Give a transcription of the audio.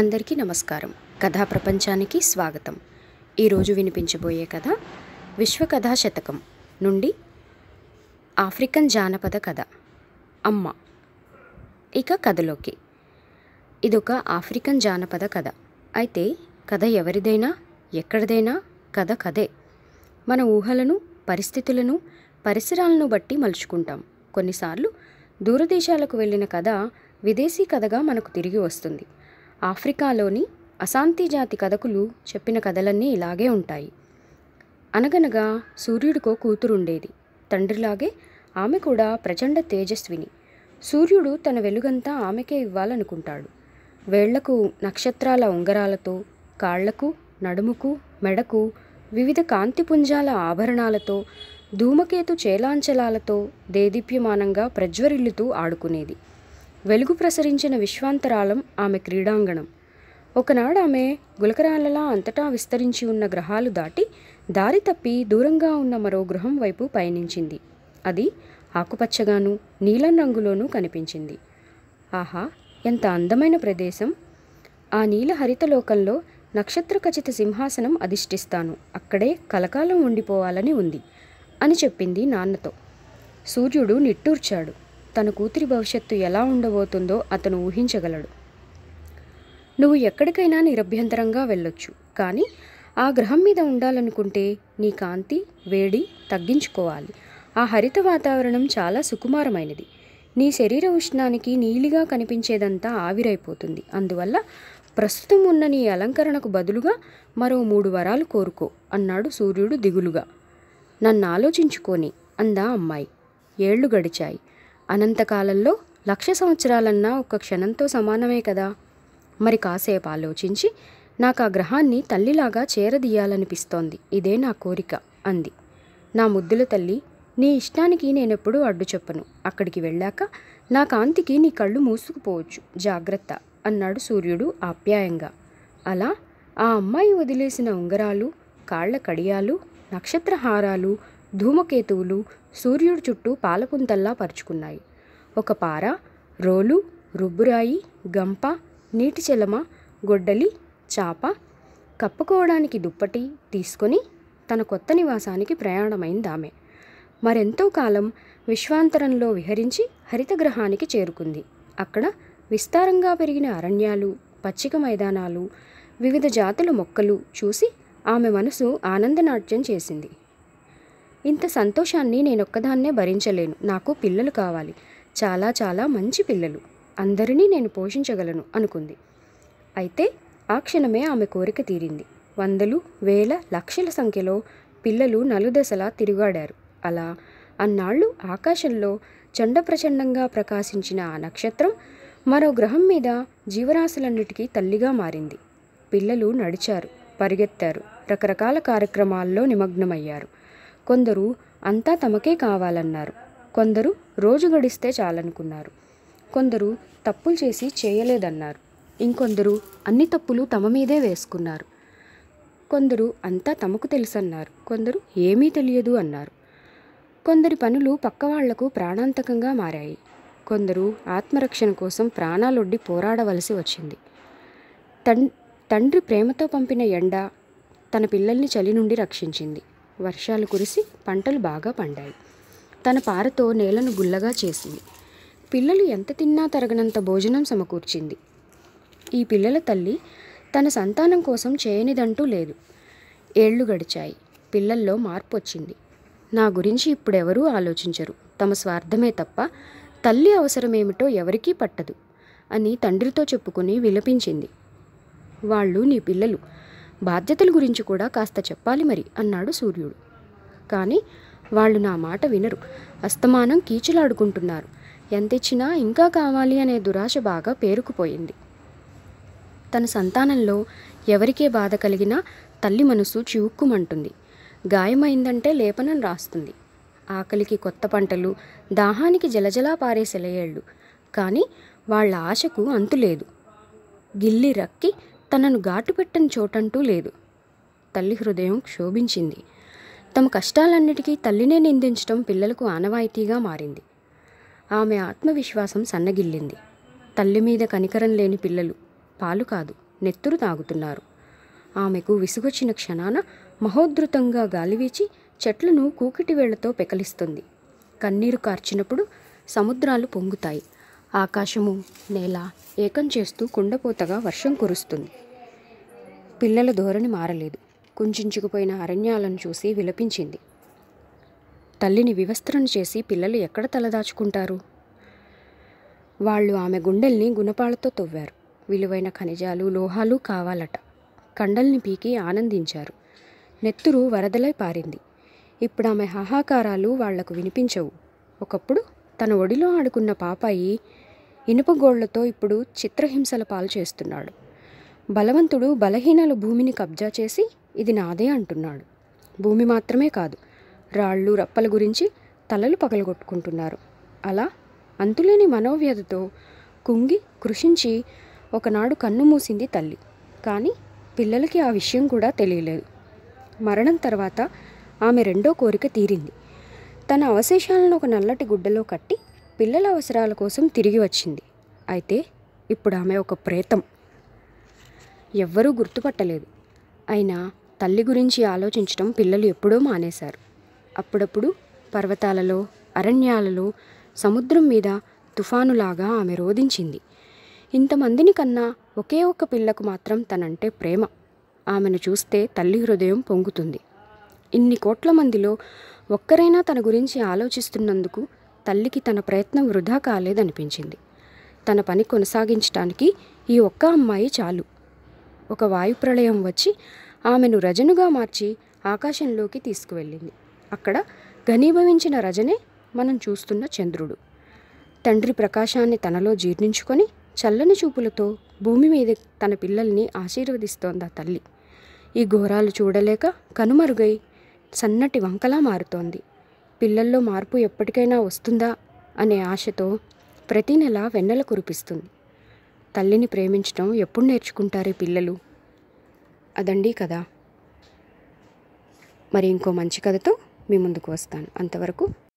అందరికీ నమస్కారం కథా ప్రపంచానికి స్వాగతం ఈరోజు వినిపించబోయే కథ విశ్వకథా శతకం నుండి ఆఫ్రికన్ జానపద కథ అమ్మ ఇక కథలోకి ఇదొక ఆఫ్రికన్ జానపద కథ అయితే కథ ఎవరిదైనా ఎక్కడిదైనా కథ కథే మన ఊహలను పరిస్థితులను పరిసరాలను బట్టి మలుచుకుంటాం కొన్నిసార్లు దూరదేశాలకు వెళ్ళిన కథ విదేశీ కథగా మనకు తిరిగి వస్తుంది ఆఫ్రికాలోని అశాంతి జాతి కథకులు చెప్పిన కథలన్నీ ఇలాగే ఉంటాయి అనగనగా సూర్యుడికో కూతురుండేది తండ్రిలాగే ఆమె కూడా ప్రచండ తేజస్విని సూర్యుడు తన వెలుగంతా ఆమెకే ఇవ్వాలనుకుంటాడు వేళ్లకు నక్షత్రాల ఉంగరాలతో కాళ్లకు నడుముకు మెడకు వివిధ కాంతిపుంజాల ఆభరణాలతో ధూమకేతు చేలాంచలాలతో దేదీప్యమానంగా ప్రజ్వరిల్లుతూ ఆడుకునేది వెలుగు ప్రసరించిన విశ్వాంతరాలం ఆమె క్రీడాంగణం ఒకనాడు ఆమె గులకరాలలా అంతటా విస్తరించి ఉన్న గ్రహాలు దాటి దారి తప్పి దూరంగా ఉన్న మరో గృహం వైపు పయనించింది అది ఆకుపచ్చగాను నీలం రంగులోనూ కనిపించింది ఆహా ఎంత అందమైన ప్రదేశం ఆ నీల హరితలోకంలో నక్షత్ర ఖచిత సింహాసనం అధిష్ఠిస్తాను అక్కడే కలకాలం ఉండిపోవాలని ఉంది అని చెప్పింది నాన్నతో సూర్యుడు నిట్టూర్చాడు తన కూతురి భవిష్యత్తు ఎలా ఉండబోతుందో అతను ఊహించగలడు నువ్వు ఎక్కడికైనా నిరభ్యంతరంగా వెళ్ళొచ్చు కానీ ఆ గ్రహం మీద ఉండాలనుకుంటే నీ కాంతి వేడి తగ్గించుకోవాలి ఆ హరిత వాతావరణం చాలా సుకుమారమైనది నీ శరీర ఉష్ణానికి నీలిగా కనిపించేదంతా ఆవిరైపోతుంది అందువల్ల ప్రస్తుతం ఉన్న నీ అలంకరణకు బదులుగా మరో మూడు వరాలు కోరుకో అన్నాడు సూర్యుడు దిగులుగా నన్ను ఆలోచించుకొని అందా అమ్మాయి ఏళ్లు గడిచాయి అనంతకాలంలో లక్ష సంవత్సరాలన్నా ఒక క్షణంతో సమానమే కదా మరి కాసేపు ఆలోచించి నాకు ఆ గ్రహాన్ని తల్లిలాగా చేరదీయాలనిపిస్తోంది ఇదే నా కోరిక అంది నా ముద్దుల తల్లి నీ ఇష్టానికి నేనెప్పుడూ అడ్డు చెప్పను అక్కడికి వెళ్ళాక నా కాంతికి నీ కళ్ళు మూసుకుపోవచ్చు జాగ్రత్త అన్నాడు సూర్యుడు ఆప్యాయంగా అలా ఆ అమ్మాయి వదిలేసిన ఉంగరాలు కాళ్ల కడియాలు నక్షత్రహారాలు ధూమకేతువులు సూర్యుడి చుట్టూ పాలపుంతల్లా పరుచుకున్నాయి ఒక పార రోలు రుబ్బురాయి గంప నీటి చెలమ గొడ్డలి చాప కప్పుకోవడానికి దుప్పటి తీసుకొని తన కొత్త నివాసానికి ప్రయాణమైంది ఆమె మరెంతో కాలం విశ్వాంతరంలో విహరించి హరితగ్రహానికి చేరుకుంది అక్కడ విస్తారంగా పెరిగిన అరణ్యాలు పచ్చిక మైదానాలు వివిధ జాతుల మొక్కలు చూసి ఆమె మనసు ఆనందనాట్యం చేసింది ఇంత సంతోషాన్ని నేనొక్కదాన్నే భరించలేను నాకు పిల్లలు కావాలి చాలా చాలా మంచి పిల్లలు అందరినీ నేను పోషించగలను అనుకుంది అయితే ఆ క్షణమే ఆమె కోరిక తీరింది వందలు వేల లక్షల సంఖ్యలో పిల్లలు నలుదశలా తిరుగాడారు అలా అన్నాళ్ళు ఆకాశంలో చండప్రచండంగా ప్రకాశించిన ఆ నక్షత్రం మరో గ్రహం మీద జీవరాశులన్నిటికీ తల్లిగా మారింది పిల్లలు నడిచారు పరిగెత్తారు రకరకాల కార్యక్రమాల్లో నిమగ్నమయ్యారు కొందరు అంతా తమకే కావాలన్నారు కొందరు రోజు గడిస్తే చాలనుకున్నారు కొందరు తప్పులు చేసి చేయలేదన్నారు ఇంకొందరు అన్ని తప్పులు తమ మీదే వేసుకున్నారు కొందరు అంతా తమకు తెలుసన్నారు కొందరు ఏమీ తెలియదు అన్నారు కొందరి పనులు వాళ్లకు ప్రాణాంతకంగా మారాయి కొందరు ఆత్మరక్షణ కోసం ప్రాణాలొడ్డి పోరాడవలసి వచ్చింది తండ్రి ప్రేమతో పంపిన ఎండ తన పిల్లల్ని చలి నుండి రక్షించింది వర్షాలు కురిసి పంటలు బాగా పండాయి తన పారతో నేలను గుల్లగా చేసింది పిల్లలు ఎంత తిన్నా తరగనంత భోజనం సమకూర్చింది ఈ పిల్లల తల్లి తన సంతానం కోసం చేయనిదంటూ లేదు ఏళ్ళు గడిచాయి పిల్లల్లో మార్పు వచ్చింది నా గురించి ఇప్పుడెవరూ ఆలోచించరు తమ స్వార్థమే తప్ప తల్లి అవసరమేమిటో ఎవరికీ పట్టదు అని తండ్రితో చెప్పుకుని విలపించింది వాళ్ళు నీ పిల్లలు బాధ్యతల గురించి కూడా కాస్త చెప్పాలి మరి అన్నాడు సూర్యుడు కానీ వాళ్ళు నా మాట వినరు అస్తమానం కీచులాడుకుంటున్నారు ఎంతిచ్చినా ఇంకా కావాలి అనే దురాశ బాగా పేరుకుపోయింది తన సంతానంలో ఎవరికే బాధ కలిగినా తల్లి మనసు చివుక్కుమంటుంది గాయమైందంటే లేపనం రాస్తుంది ఆకలికి కొత్త పంటలు దాహానికి జలజలా పారే సెలయేళ్ళు కానీ వాళ్ళ ఆశకు అంతులేదు గిల్లి రక్కి తనను ఘాటుపెట్టని చోటంటూ లేదు తల్లి హృదయం క్షోభించింది తమ కష్టాలన్నిటికీ తల్లినే నిందించడం పిల్లలకు ఆనవాయితీగా మారింది ఆమె ఆత్మవిశ్వాసం సన్నగిల్లింది తల్లి మీద కనికరం లేని పిల్లలు పాలు కాదు నెత్తురు తాగుతున్నారు ఆమెకు విసుగొచ్చిన క్షణాన మహోద్ధృతంగా గాలివీచి చెట్లను కూకిటి వేళ్లతో పెకలిస్తుంది కన్నీరు కార్చినప్పుడు సముద్రాలు పొంగుతాయి ఆకాశము నేల ఏకం చేస్తూ కుండపోతగా వర్షం కురుస్తుంది పిల్లల ధోరణి మారలేదు కుంచుకుపోయిన అరణ్యాలను చూసి విలపించింది తల్లిని వివస్త్రం చేసి పిల్లలు ఎక్కడ తలదాచుకుంటారు వాళ్ళు ఆమె గుండెల్ని గుణపాలతో తవ్వారు విలువైన ఖనిజాలు లోహాలు కావాలట కండల్ని పీకి ఆనందించారు నెత్తురు వరదలై పారింది ఇప్పుడు ఆమె హాహాకారాలు వాళ్లకు వినిపించవు ఒకప్పుడు తన ఒడిలో ఆడుకున్న పాపాయి ఇనుప గోళ్లతో ఇప్పుడు చిత్రహింసల పాలు చేస్తున్నాడు బలవంతుడు బలహీనల భూమిని కబ్జా చేసి ఇది నాదే అంటున్నాడు భూమి మాత్రమే కాదు రాళ్ళు రప్పల గురించి తలలు పగలగొట్టుకుంటున్నారు అలా అంతులేని మనోవ్యధతో కుంగి కృషించి ఒకనాడు కన్ను మూసింది తల్లి కానీ పిల్లలకి ఆ విషయం కూడా తెలియలేదు మరణం తర్వాత ఆమె రెండో కోరిక తీరింది తన అవశేషాలను ఒక నల్లటి గుడ్డలో కట్టి పిల్లల అవసరాల కోసం తిరిగి వచ్చింది అయితే ఇప్పుడు ఆమె ఒక ప్రేతం ఎవ్వరూ గుర్తుపట్టలేదు అయినా తల్లి గురించి ఆలోచించడం పిల్లలు ఎప్పుడూ మానేశారు అప్పుడప్పుడు పర్వతాలలో అరణ్యాలలో సముద్రం మీద తుఫానులాగా ఆమె రోధించింది ఇంతమందిని కన్నా ఒకే ఒక్క పిల్లకు మాత్రం తనంటే ప్రేమ ఆమెను చూస్తే తల్లి హృదయం పొంగుతుంది ఇన్ని కోట్ల మందిలో ఒక్కరైనా తన గురించి ఆలోచిస్తున్నందుకు తల్లికి తన ప్రయత్నం వృధా కాలేదనిపించింది తన పని కొనసాగించటానికి ఈ ఒక్క అమ్మాయి చాలు ఒక వాయు ప్రళయం వచ్చి ఆమెను రజనుగా మార్చి ఆకాశంలోకి తీసుకువెళ్ళింది అక్కడ ఘనీభవించిన రజనే మనం చూస్తున్న చంద్రుడు తండ్రి ప్రకాశాన్ని తనలో జీర్ణించుకొని చల్లని చూపులతో భూమి మీద తన పిల్లల్ని ఆ తల్లి ఈ ఘోరాలు చూడలేక కనుమరుగై సన్నటి వంకలా మారుతోంది పిల్లల్లో మార్పు ఎప్పటికైనా వస్తుందా అనే ఆశతో ప్రతి నెల వెన్నెల కురిపిస్తుంది తల్లిని ప్రేమించడం ఎప్పుడు నేర్చుకుంటారే పిల్లలు అదండి కదా మరి ఇంకో మంచి కథతో మీ ముందుకు వస్తాను అంతవరకు